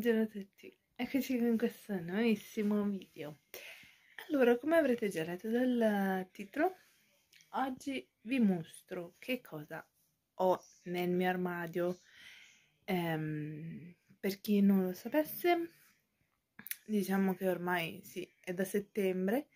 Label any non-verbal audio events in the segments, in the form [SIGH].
buongiorno a tutti, eccoci con questo nuovissimo video. Allora, come avrete già letto dal titolo, oggi vi mostro che cosa ho nel mio armadio. Ehm, per chi non lo sapesse, diciamo che ormai sì, è da settembre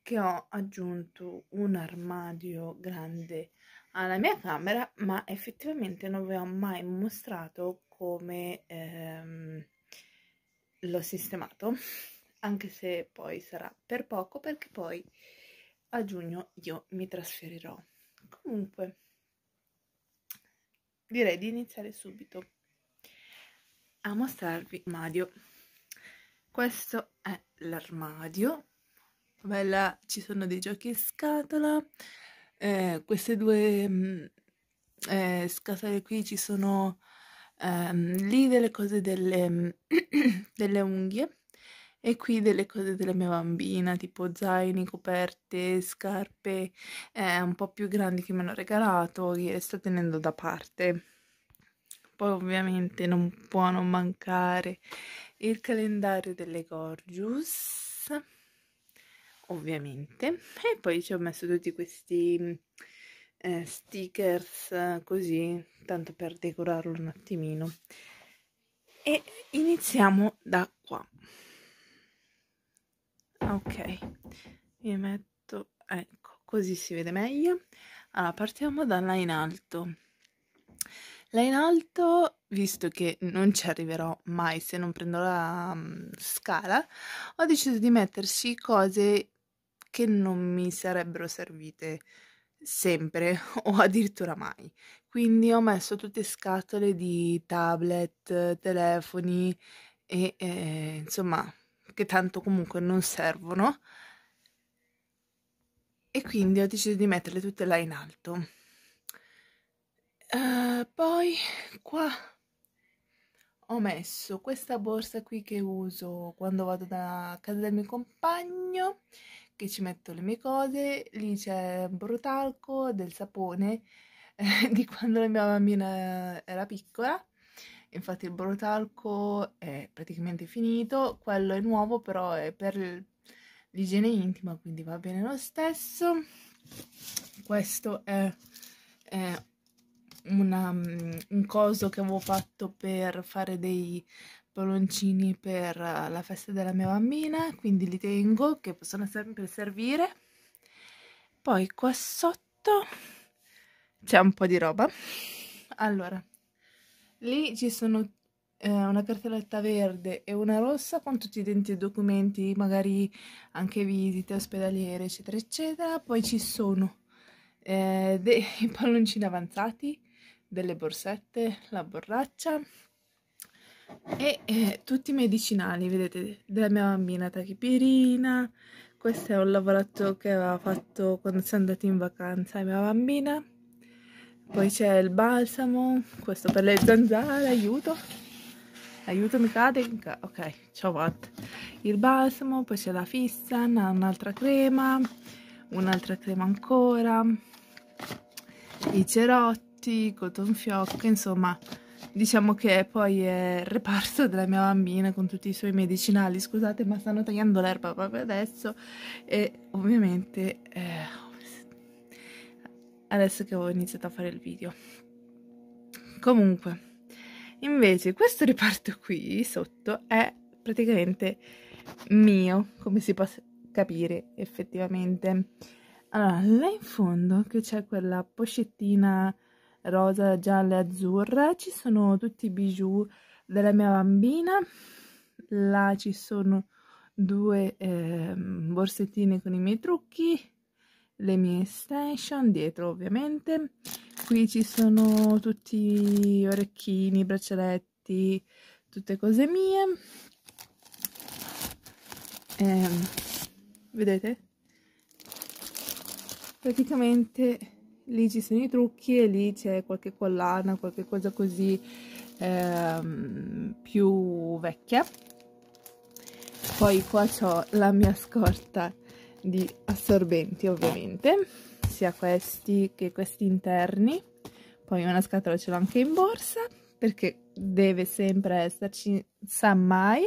che ho aggiunto un armadio grande alla mia camera, ma effettivamente non vi ho mai mostrato come ehm, l'ho sistemato, anche se poi sarà per poco perché poi a giugno io mi trasferirò. Comunque, direi di iniziare subito a mostrarvi l'armadio. Questo è l'armadio. Bella, ci sono dei giochi in scatola. Eh, queste due mm, eh, scatole qui ci sono um, lì delle cose delle, [CLEARS THROAT] delle unghie e qui delle cose della mia bambina, tipo zaini, coperte, scarpe eh, un po' più grandi che mi hanno regalato e sto tenendo da parte. Poi ovviamente non può non mancare il calendario delle Gorgius, ovviamente. E poi ci ho messo tutti questi eh, stickers eh, così, tanto per decorarlo un attimino. E iniziamo da qua. Ok, mi metto, ecco, così si vede meglio. Allora, partiamo dalla in alto. La in alto, visto che non ci arriverò mai se non prendo la um, scala, ho deciso di metterci cose che non mi sarebbero servite sempre [LAUGHS] o addirittura mai. Quindi ho messo tutte scatole di tablet, telefoni e eh, insomma, che tanto comunque non servono. E quindi ho deciso di metterle tutte là in alto. Uh, poi qua ho messo questa borsa qui che uso quando vado da casa del mio compagno che ci metto le mie cose, lì c'è un brutalco, del sapone eh, [LAUGHS] di quando la mia bambina era piccola. Infatti il brutalco è praticamente finito, quello è nuovo però è per l'igiene intima, quindi va bene lo stesso. Questo è, è una, mm, un coso che avevo fatto per fare dei palloncini per eh, la festa della mia bambina, quindi li tengo che possono sempre servire. Poi qua sotto c'è un po' di roba. Allora, lì ci sono eh, una cartelletta verde e una rossa con tutti i denti e documenti, magari anche visite ospedaliere, eccetera, eccetera. Poi ci sono eh, dei [LAUGHS] palloncini avanzati, delle borsette, la borraccia e eh, tutti i medicinali, vedete, della mia bambina, tachipirina, questo è un lavorato che aveva fatto quando siamo andati in vacanza la mia bambina, poi c'è il balsamo, questo per le zanzare, aiuto, aiuto mi cade, ok, ciao ho fatto, il balsamo, poi c'è la fissan, un'altra crema, un'altra crema ancora, i cerotti, cotton fioc, insomma Diciamo che poi è il reparto della mia bambina con tutti i suoi medicinali. Scusate, ma stanno tagliando l'erba proprio adesso. E ovviamente eh, adesso che ho iniziato a fare il video. Comunque, invece, questo reparto qui sotto è praticamente mio, come si può capire effettivamente. Allora, là in fondo che c'è quella poscettina rosa, gialla e azzurra, ci sono tutti i bijou della mia bambina, là ci sono due eh, borsettine con i miei trucchi, le mie extension dietro ovviamente, qui ci sono tutti gli orecchini, braccialetti, tutte cose mie, eh, vedete? Praticamente lì ci sono i trucchi e lì c'è qualche collana, qualche cosa così ehm, più vecchia. Poi qua ho la mia scorta di assorbenti ovviamente, sia questi che questi interni. Poi una scatola ce l'ho anche in borsa perché deve sempre esserci, sa mai.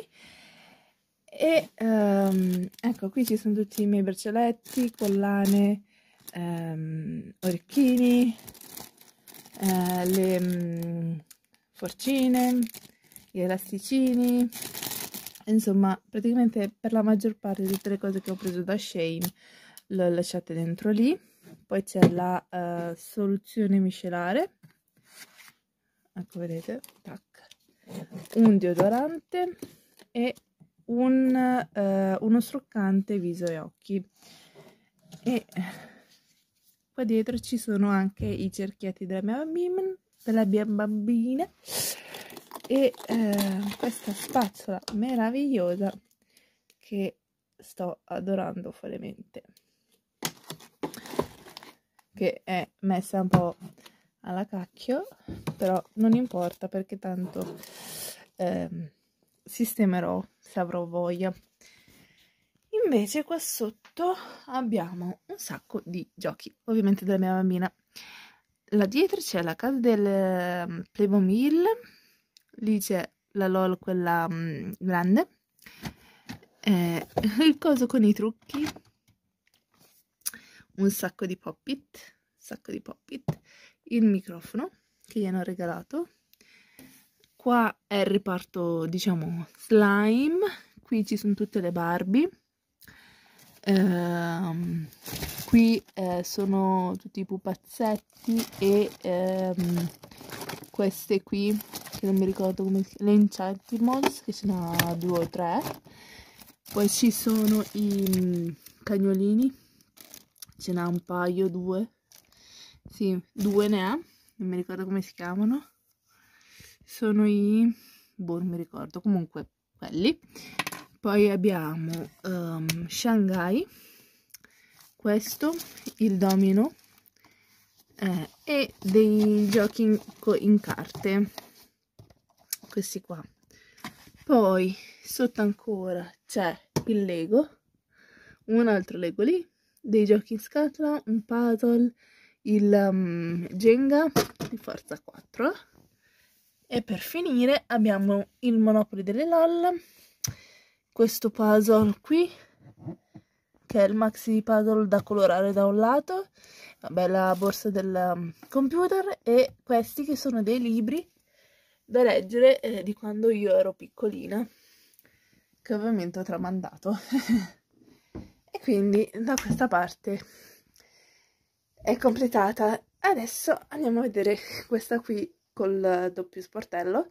E um, ecco, qui ci sono tutti i miei braccialetti, collane, ehm, orecchini, eh, le mh, mm, forcine, gli elasticini, insomma praticamente per la maggior parte di tutte le cose che ho preso da Shane le ho lasciate dentro lì. Poi c'è la eh, soluzione miscelare, ecco vedete, tac. un deodorante e un, eh, uno struccante viso e occhi. E poi dietro ci sono anche i cerchietti della mia bambina, della mia bambina e eh, questa spazzola meravigliosa che sto adorando follemente che è messa un po' alla cacchio però non importa perché tanto eh, sistemerò se avrò voglia invece qua sotto letto abbiamo un sacco di giochi, ovviamente della mia bambina. Là dietro c'è la casa del mm, Playmobil, lì c'è la LOL quella mm, grande, eh, [LAUGHS] il coso con i trucchi, un sacco di poppit, it, sacco di pop il microfono che gli hanno regalato. Qua è il reparto, diciamo, slime. Qui ci sono tutte le Barbie. Uh, qui uh, sono tutti i pupazzetti e um, queste qui, che non mi ricordo come si chiamano, le che ce n'ha due o tre. Poi ci sono i mm, cagnolini, ce n'ha un paio, due. Sì, due ne ha, non mi ricordo come si chiamano. Sono i... boh, non mi ricordo, comunque quelli poi abbiamo um, Shanghai questo il domino eh, e dei giochi in, in carte questi qua poi sotto ancora c'è il lego un altro lego lì dei giochi in scatola un puzzle il um, Jenga di Forza 4 e per finire abbiamo il Monopoli delle LOL questo puzzle qui che è il maxi puzzle da colorare da un lato vabbè la borsa del um, computer e questi che sono dei libri da leggere eh, di quando io ero piccolina che ovviamente ho tramandato [LAUGHS] e quindi da questa parte è completata adesso andiamo a vedere questa qui col eh, doppio sportello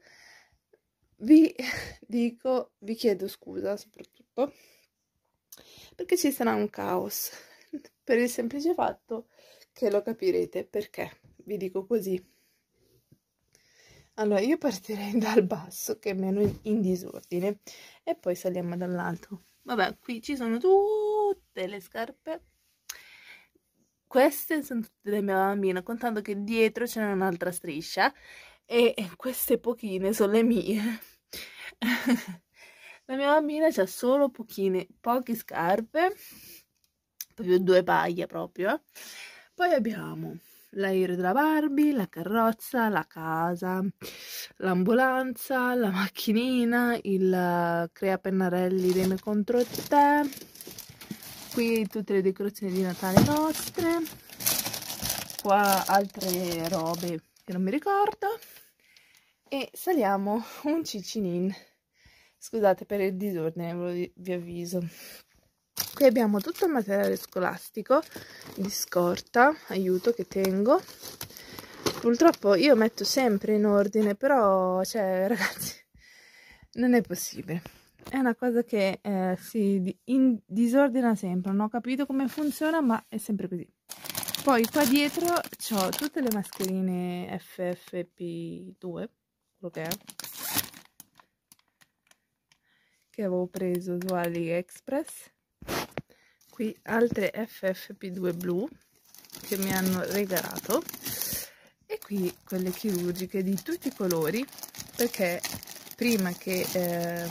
vi [LAUGHS] dico, vi chiedo scusa soprattutto, perché ci sarà un caos, [LAUGHS] per il semplice fatto che lo capirete perché, vi dico così. Allora, io partirei [LAUGHS] dal basso, che è meno in disordine, e poi saliamo dall'alto. Vabbè, qui ci sono tutte le scarpe. Queste sono tutte della mia bambina, contando che dietro c'è un'altra striscia e queste pochine sono le mie. [LAUGHS] La mia bambina ha solo pochine, poche scarpe, proprio due paia proprio. Poi abbiamo l'aereo della Barbie, la carrozza, la casa, l'ambulanza, la macchinina, il eh, crea pennarelli dei contro te. Qui tutte le decorazioni di Natale nostre. Qua altre robe che non mi ricordo, e saliamo un ciccinin. Scusate per il disordine, vi avviso. Qui abbiamo tutto il materiale scolastico di scorta, aiuto che tengo. Purtroppo io metto sempre in ordine, però, cioè, [LAUGHS] ragazzi, non è possibile. È una cosa che eh, si disordina sempre, non ho capito come funziona, ma è sempre così. Poi qua dietro ho tutte le mascherine FFP2, quello che è, che avevo preso su AliExpress. Qui altre FFP2 blu che mi hanno regalato. E qui quelle chirurgiche di tutti i colori, perché prima che eh,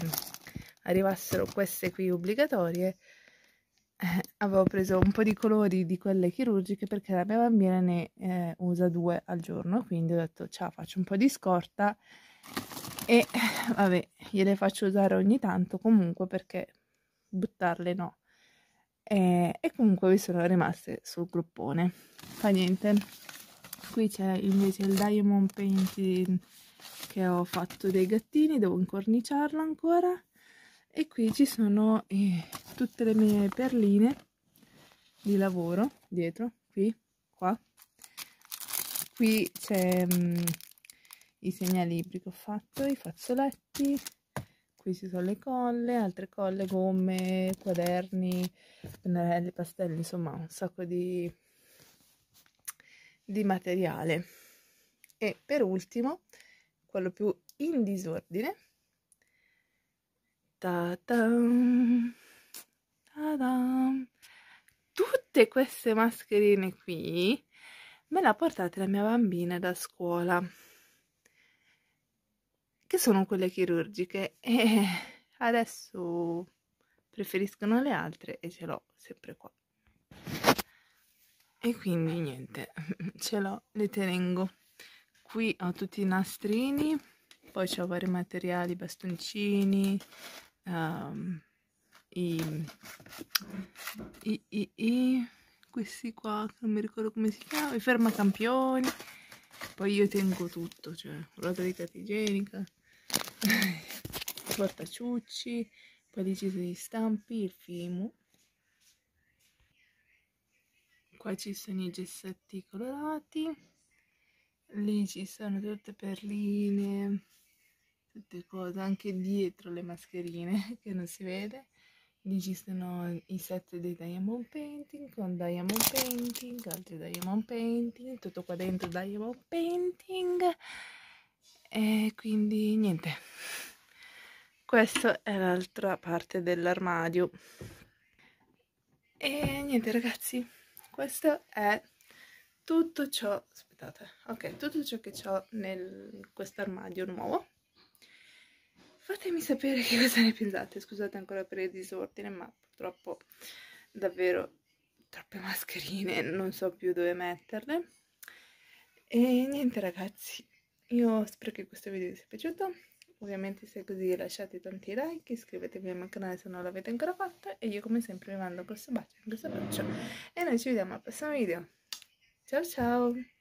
arrivassero queste qui obbligatorie eh, [LAUGHS] avevo preso un po' di colori di quelle chirurgiche perché la mia bambina ne eh, usa due al giorno, quindi ho detto ciao, faccio un po' di scorta e [LAUGHS] vabbè, gliele faccio usare ogni tanto comunque perché buttarle no. E, e comunque vi sono rimaste sul gruppone. Fa niente. Qui c'è invece il Diamond Painting che ho fatto dei gattini, devo incorniciarlo ancora e qui ci sono eh, tutte le mie perline di lavoro dietro qui qua qui c'è mm, i libri che ho fatto i fazzoletti qui ci sono le colle altre colle gomme quaderni pennarelli pastelli insomma un sacco di di materiale e per ultimo quello più in disordine Ta -dam, ta -dam. Tutte queste mascherine qui me le ha portate la mia bambina da scuola, che sono quelle chirurgiche, e adesso preferiscono le altre e ce l'ho sempre qua. E quindi niente, [LAUGHS] ce l'ho, le tengo. Qui ho tutti i nastrini, poi ho vari materiali, bastoncini, um, i, i, i, i, questi qua, che non mi ricordo come si chiamano i fermacampioni, poi io tengo tutto, cioè rotolita igienica, [LAUGHS] portaciucci, poi deciso di stampi, il fimo. Qua ci sono i gessetti colorati, lì ci sono tutte perline, tutte cose, anche dietro le mascherine [LAUGHS] che non si vede. Lì ci sono i set dei diamond painting, con diamond painting, altri diamond painting, tutto qua dentro diamond painting. E quindi niente. Questa è l'altra parte dell'armadio. E niente ragazzi, questo è tutto ciò, aspettate, ok, tutto ciò che ho in questo armadio nuovo. Fatemi sapere che cosa ne pensate, scusate ancora per il disordine, ma purtroppo davvero troppe mascherine, non so più dove metterle. E niente ragazzi, io spero che questo video vi sia piaciuto. Ovviamente se è così lasciate tanti like, iscrivetevi al mio canale se non l'avete ancora fatto e io come sempre vi mando un grosso bacio, un grosso bacio e noi ci vediamo al prossimo video. Ciao ciao!